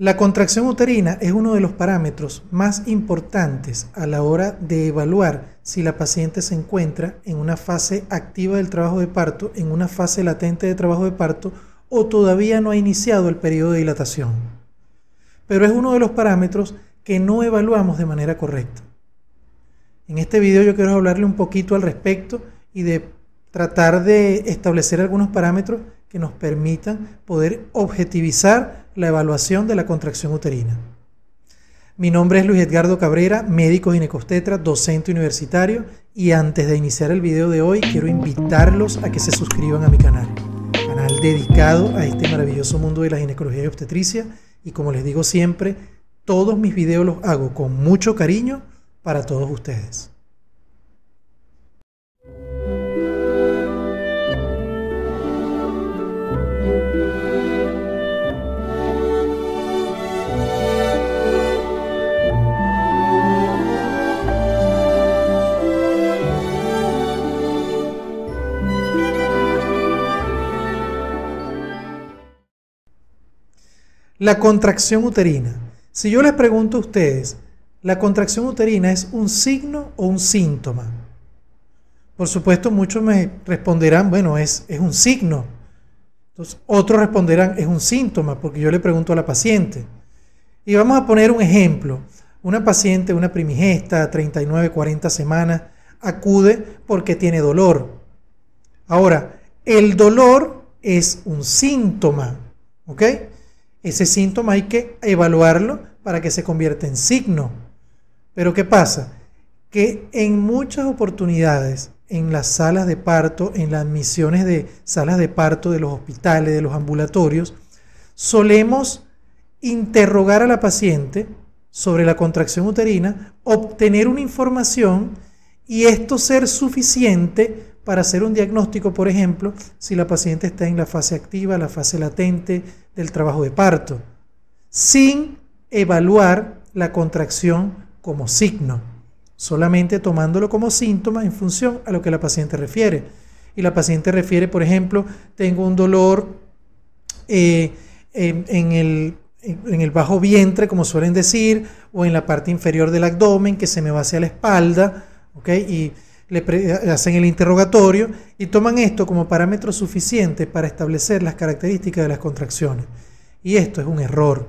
La contracción uterina es uno de los parámetros más importantes a la hora de evaluar si la paciente se encuentra en una fase activa del trabajo de parto, en una fase latente de trabajo de parto o todavía no ha iniciado el periodo de dilatación. Pero es uno de los parámetros que no evaluamos de manera correcta. En este video yo quiero hablarle un poquito al respecto y de tratar de establecer algunos parámetros que nos permitan poder objetivizar la evaluación de la contracción uterina. Mi nombre es Luis Edgardo Cabrera, médico ginecostetra, docente universitario y antes de iniciar el video de hoy quiero invitarlos a que se suscriban a mi canal, canal dedicado a este maravilloso mundo de la ginecología y obstetricia y como les digo siempre, todos mis videos los hago con mucho cariño para todos ustedes. La contracción uterina. Si yo les pregunto a ustedes, ¿la contracción uterina es un signo o un síntoma? Por supuesto, muchos me responderán, bueno, es, es un signo. Entonces, otros responderán, es un síntoma, porque yo le pregunto a la paciente. Y vamos a poner un ejemplo. Una paciente, una primigesta, 39, 40 semanas, acude porque tiene dolor. Ahora, el dolor es un síntoma, ¿ok? Ese síntoma hay que evaluarlo para que se convierta en signo. Pero ¿qué pasa? Que en muchas oportunidades, en las salas de parto, en las misiones de salas de parto de los hospitales, de los ambulatorios, solemos interrogar a la paciente sobre la contracción uterina, obtener una información y esto ser suficiente para hacer un diagnóstico, por ejemplo, si la paciente está en la fase activa, la fase latente del trabajo de parto, sin evaluar la contracción como signo, solamente tomándolo como síntoma en función a lo que la paciente refiere. Y la paciente refiere, por ejemplo, tengo un dolor eh, en, el en el bajo vientre, como suelen decir, o en la parte inferior del abdomen que se me va hacia la espalda, ¿ok? Y eh, hacen el interrogatorio y toman esto como parámetro suficiente para establecer las características de las contracciones. Y esto es un error,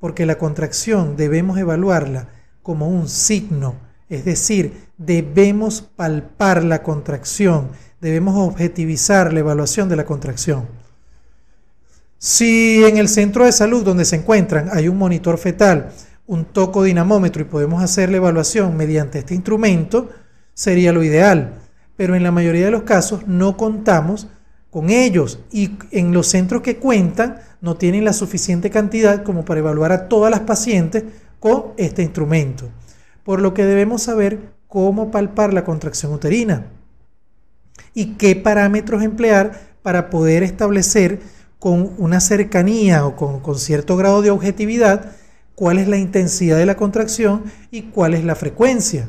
porque la contracción debemos evaluarla como un signo, es decir, debemos palpar la contracción, debemos objetivizar la evaluación de la contracción. Si en el centro de salud donde se encuentran hay un monitor fetal, un toco dinamómetro y podemos hacer la evaluación mediante este instrumento, sería lo ideal, pero en la mayoría de los casos no contamos con ellos y en los centros que cuentan no tienen la suficiente cantidad como para evaluar a todas las pacientes con este instrumento, por lo que debemos saber cómo palpar la contracción uterina y qué parámetros emplear para poder establecer con una cercanía o con, cierto grado de objetividad cuál es la intensidad de la contracción y cuál es la frecuencia.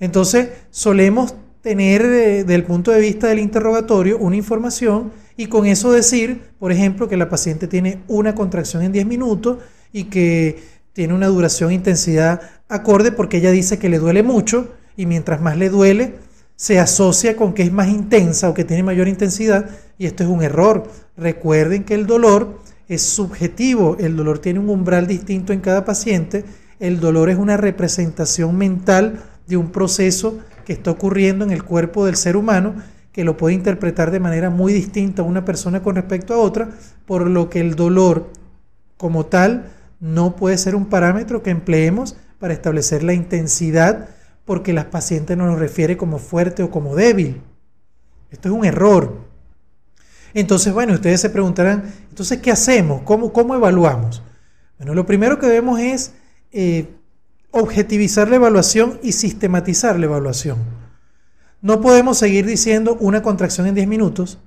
Entonces, solemos tener eh, desde el punto de vista del interrogatorio una información y con eso decir, por ejemplo, que la paciente tiene una contracción en 10 minutos y que tiene una duración intensidad acorde porque ella dice que le duele mucho y mientras más le duele, se asocia con que es más intensa o que tiene mayor intensidad y esto es un error. Recuerden que el dolor es subjetivo, el dolor tiene un umbral distinto en cada paciente, el dolor es una representación mental de un proceso que está ocurriendo en el cuerpo del ser humano que lo puede interpretar de manera muy distinta una persona con respecto a otra, por lo que el dolor como tal no puede ser un parámetro que empleemos para establecer la intensidad porque las pacientes no nos refiere como fuerte o como débil. Esto es un error. Entonces, bueno, ustedes se preguntarán, entonces, ¿qué hacemos? ¿Cómo, evaluamos? Bueno, lo primero que vemos es eh, objetivizar la evaluación y sistematizar la evaluación. No podemos seguir diciendo una contracción en 10 minutos,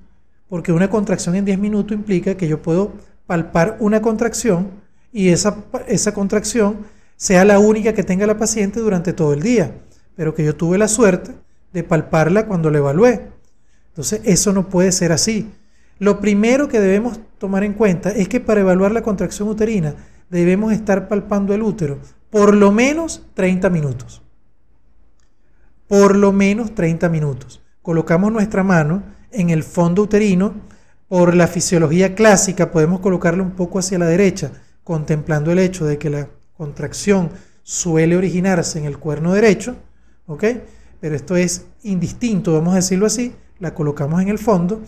porque una contracción en 10 minutos implica que yo puedo palpar una contracción y esa, esa contracción sea la única que tenga la paciente durante todo el día, pero que yo tuve la suerte de palparla cuando la evalué. Entonces, eso no puede ser así. Lo primero que debemos tomar en cuenta es que para evaluar la contracción uterina debemos estar palpando el útero por lo menos 30 minutos. Por lo menos 30 minutos. Colocamos nuestra mano en el fondo uterino. Por la fisiología clásica podemos colocarlo un poco hacia la derecha, contemplando el hecho de que la contracción suele originarse en el cuerno derecho, Pero esto es indistinto, vamos a decirlo así, la colocamos en el fondo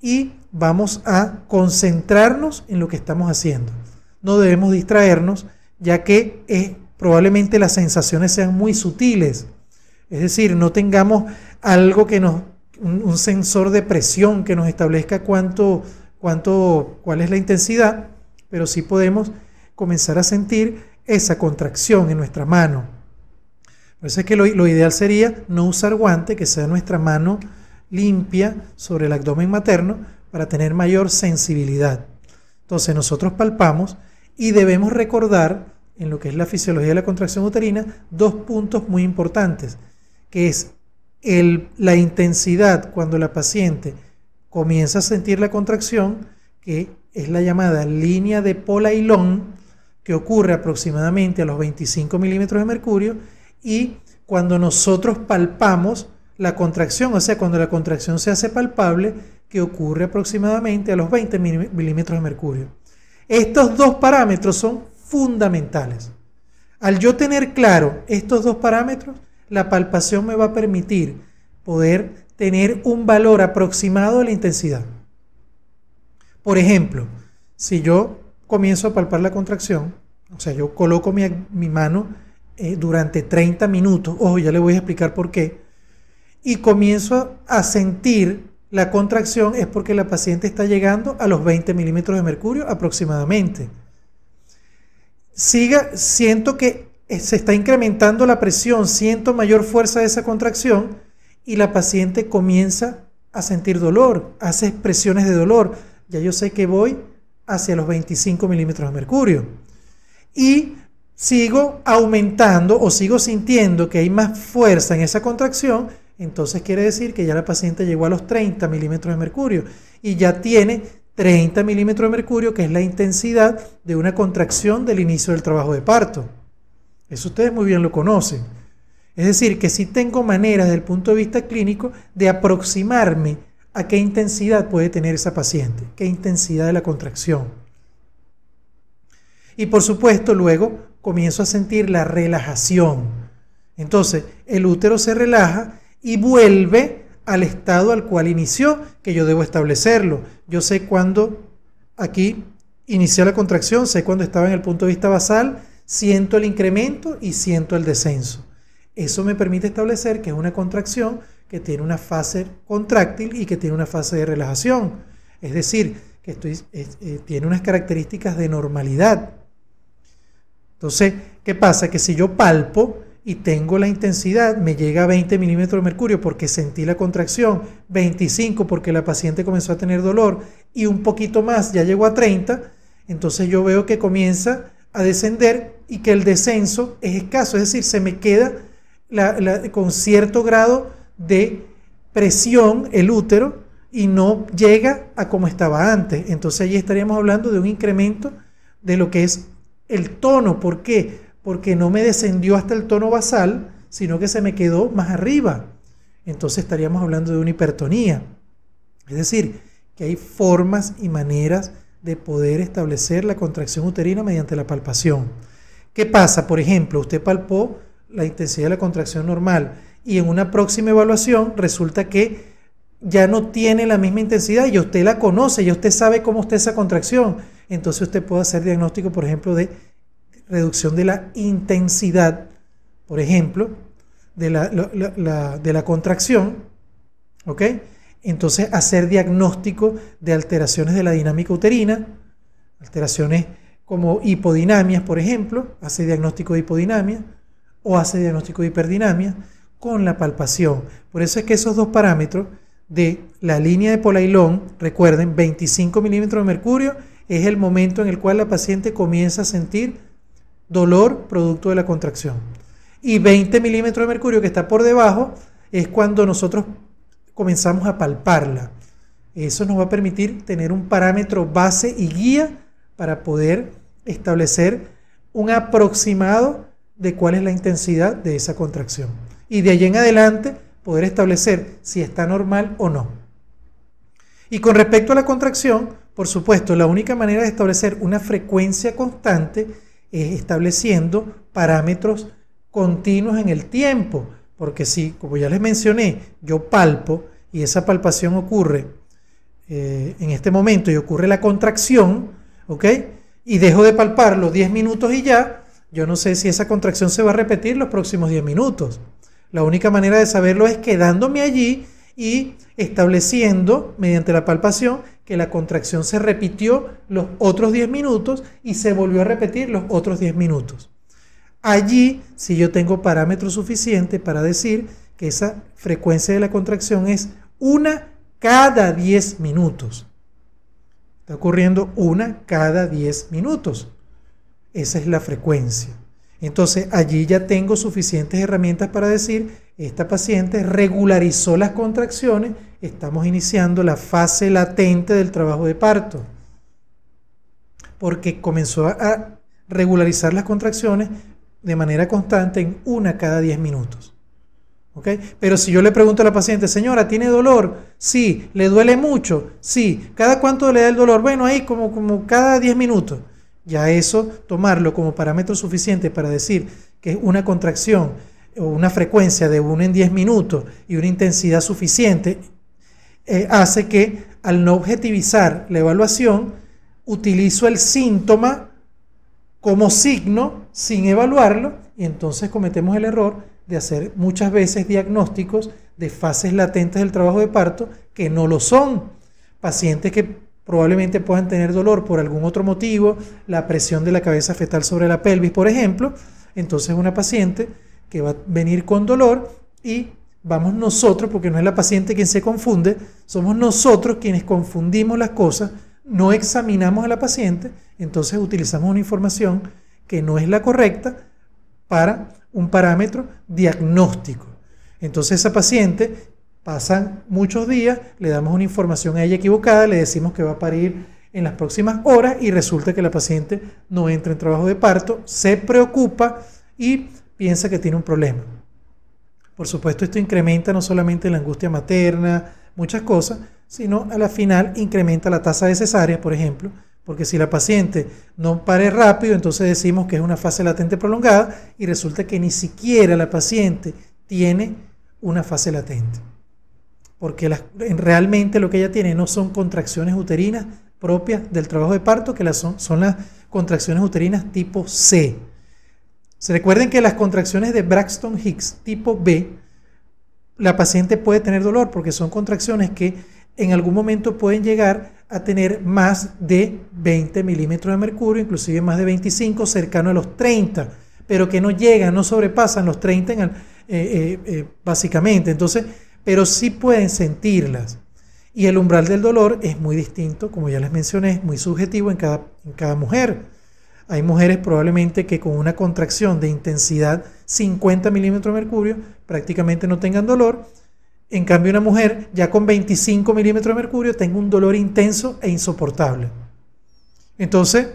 y vamos a concentrarnos en lo que estamos haciendo. No debemos distraernos ya que eh, probablemente las sensaciones sean muy sutiles. Es decir, no tengamos algo que nos, un, sensor de presión que nos establezca cuánto, cuál es la intensidad, pero sí podemos comenzar a sentir esa contracción en nuestra mano. Por eso es que lo, lo ideal sería no usar guante, que sea nuestra mano limpia sobre el abdomen materno para tener mayor sensibilidad. Entonces nosotros palpamos y debemos recordar, en lo que es la fisiología de la contracción uterina, dos puntos muy importantes, que es la intensidad cuando la paciente comienza a sentir la contracción, que es la llamada línea de Polailón, que ocurre aproximadamente a los 25 milímetros de mercurio, y cuando nosotros palpamos la contracción, o sea, cuando la contracción se hace palpable, que ocurre aproximadamente a los 20 milímetros de mercurio. Estos dos parámetros son fundamentales. Al yo tener claro estos dos parámetros, la palpación me va a permitir poder tener un valor aproximado de la intensidad. Por ejemplo, si yo comienzo a palpar la contracción, o sea, yo coloco mi, mano eh, durante 30 minutos, ojo, ya le voy a explicar por qué, y comienzo a sentir la contracción es porque la paciente está llegando a los 20 milímetros de mercurio aproximadamente. Siga, siento que eh, se está incrementando la presión, siento mayor fuerza de esa contracción y la paciente comienza a sentir dolor, hace expresiones de dolor. Ya yo sé que voy hacia los 25 milímetros de mercurio. Y sigo aumentando o sigo sintiendo que hay más fuerza en esa contracción entonces quiere decir que ya la paciente llegó a los 30 milímetros de mercurio y ya tiene 30 milímetros de mercurio, que es la intensidad de una contracción del inicio del trabajo de parto. Eso ustedes muy bien lo conocen. Es decir, que si tengo maneras desde el punto de vista clínico de aproximarme a qué intensidad puede tener esa paciente, qué intensidad de la contracción. Y por supuesto, luego comienzo a sentir la relajación. Entonces, el útero se relaja y vuelve al estado al cual inició, que yo debo establecerlo. Yo sé cuándo aquí inició la contracción, sé cuándo estaba en el punto de vista basal, siento el incremento y siento el descenso. Eso me permite establecer que es una contracción que tiene una fase contráctil y que tiene una fase de relajación. Es decir, que estoy, eh, tiene unas características de normalidad. Entonces, ¿qué pasa? Que si yo palpo, y tengo la intensidad, me llega a 20 milímetros de mercurio porque sentí la contracción, 25 porque la paciente comenzó a tener dolor y un poquito más, ya llegó a 30, entonces yo veo que comienza a descender y que el descenso es escaso, es decir, se me queda con cierto grado de presión el útero y no llega a como estaba antes. Entonces ahí estaríamos hablando de un incremento de lo que es el tono. ¿Por qué? porque no me descendió hasta el tono basal, sino que se me quedó más arriba. Entonces estaríamos hablando de una hipertonía. Es decir, que hay formas y maneras de poder establecer la contracción uterina mediante la palpación. ¿Qué pasa? Por ejemplo, usted palpó la intensidad de la contracción normal y en una próxima evaluación resulta que ya no tiene la misma intensidad y usted la conoce, y usted sabe cómo está esa contracción. Entonces usted puede hacer diagnóstico, por ejemplo, de reducción de la intensidad, por ejemplo, de la, de la contracción, Entonces, hacer diagnóstico de alteraciones de la dinámica uterina, alteraciones como hipodinamias, por ejemplo, hace diagnóstico de hipodinamia o hace diagnóstico de hiperdinamia con la palpación. Por eso es que esos dos parámetros de la línea de polailón, recuerden, 25 milímetros de mercurio es el momento en el cual la paciente comienza a sentir dolor producto de la contracción. Y 20 milímetros de mercurio que está por debajo es cuando nosotros comenzamos a palparla. Eso nos va a permitir tener un parámetro base y guía para poder establecer un aproximado de cuál es la intensidad de esa contracción. Y de allí en adelante poder establecer si está normal o no. Y con respecto a la contracción, por supuesto, la única manera de establecer una frecuencia constante es estableciendo parámetros continuos en el tiempo, porque si, como ya les mencioné, yo palpo y esa palpación ocurre eh, en este momento y ocurre la contracción, ¿ok? Y dejo de palpar los 10 minutos y ya, yo no sé si esa contracción se va a repetir los próximos 10 minutos. La única manera de saberlo es quedándome allí y estableciendo mediante la palpación que la contracción se repitió los otros 10 minutos y se volvió a repetir los otros 10 minutos. Allí, si yo tengo parámetros suficiente para decir que esa frecuencia de la contracción es una cada 10 minutos. Está ocurriendo una cada 10 minutos. Esa es la frecuencia. Entonces allí ya tengo suficientes herramientas para decir, esta paciente regularizó las contracciones, estamos iniciando la fase latente del trabajo de parto, porque comenzó a regularizar las contracciones de manera constante en una cada 10 minutos. Pero si yo le pregunto a la paciente, señora, ¿tiene dolor? Sí, ¿le duele mucho? Sí, ¿cada cuánto le da el dolor? Bueno, ahí como, como cada 10 minutos. Ya eso, tomarlo como parámetro suficiente para decir que una contracción o una frecuencia de 1 en 10 minutos y una intensidad suficiente, eh, hace que al no objetivizar la evaluación, utilizo el síntoma como signo sin evaluarlo y entonces cometemos el error de hacer muchas veces diagnósticos de fases latentes del trabajo de parto que no lo son. Pacientes que probablemente puedan tener dolor por algún otro motivo, la presión de la cabeza fetal sobre la pelvis, por ejemplo, entonces una paciente que va a venir con dolor y vamos nosotros, porque no es la paciente quien se confunde, somos nosotros quienes confundimos las cosas, no examinamos a la paciente, entonces utilizamos una información que no es la correcta para un parámetro diagnóstico. Entonces esa paciente Pasan muchos días, le damos una información a ella equivocada, le decimos que va a parir en las próximas horas y resulta que la paciente no entra en trabajo de parto, se preocupa y piensa que tiene un problema. Por supuesto, esto incrementa no solamente la angustia materna, muchas cosas, sino a la final incrementa la tasa de cesárea, por ejemplo, porque si la paciente no pare rápido, entonces decimos que es una fase latente prolongada y resulta que ni siquiera la paciente tiene una fase latente porque realmente lo que ella tiene no son contracciones uterinas propias del trabajo de parto, que las son, las contracciones uterinas tipo C. Se recuerden que las contracciones de Braxton Hicks tipo B, la paciente puede tener dolor porque son contracciones que en algún momento pueden llegar a tener más de 20 milímetros de mercurio, inclusive más de 25, cercano a los 30, pero que no llegan, no sobrepasan los 30 eh, eh, eh, básicamente. Entonces, pero sí pueden sentirlas. Y el umbral del dolor es muy distinto, como ya les mencioné, es muy subjetivo en cada, en cada mujer. Hay mujeres probablemente que con una contracción de intensidad 50 milímetros de mercurio prácticamente no tengan dolor. En cambio, una mujer ya con 25 milímetros de mercurio tenga un dolor intenso e insoportable. Entonces,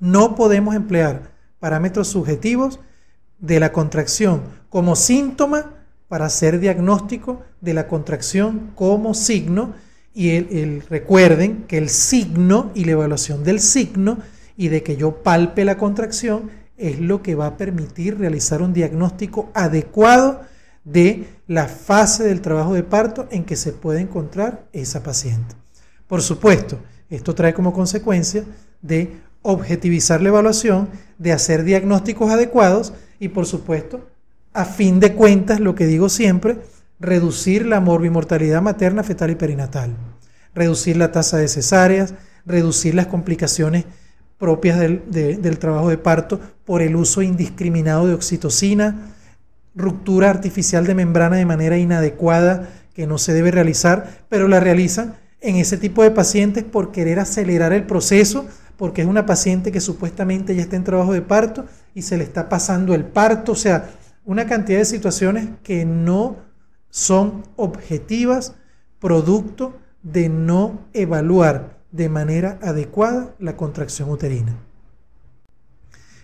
no podemos emplear parámetros subjetivos de la contracción como síntoma para hacer diagnóstico de la contracción como signo. Y el, recuerden que el signo y la evaluación del signo y de que yo palpe la contracción es lo que va a permitir realizar un diagnóstico adecuado de la fase del trabajo de parto en que se puede encontrar esa paciente. Por supuesto, esto trae como consecuencia de objetivizar la evaluación, de hacer diagnósticos adecuados y por supuesto a fin de cuentas, lo que digo siempre, reducir la morbimortalidad materna, fetal y perinatal, reducir la tasa de cesáreas, reducir las complicaciones propias del, del, trabajo de parto por el uso indiscriminado de oxitocina, ruptura artificial de membrana de manera inadecuada que no se debe realizar, pero la realizan en ese tipo de pacientes por querer acelerar el proceso, porque es una paciente que supuestamente ya está en trabajo de parto y se le está pasando el parto, o sea, una cantidad de situaciones que no son objetivas, producto de no evaluar de manera adecuada la contracción uterina.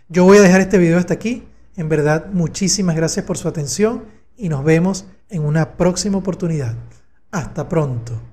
Yo voy a dejar este video hasta aquí. En verdad, muchísimas gracias por su atención y nos vemos en una próxima oportunidad. Hasta pronto.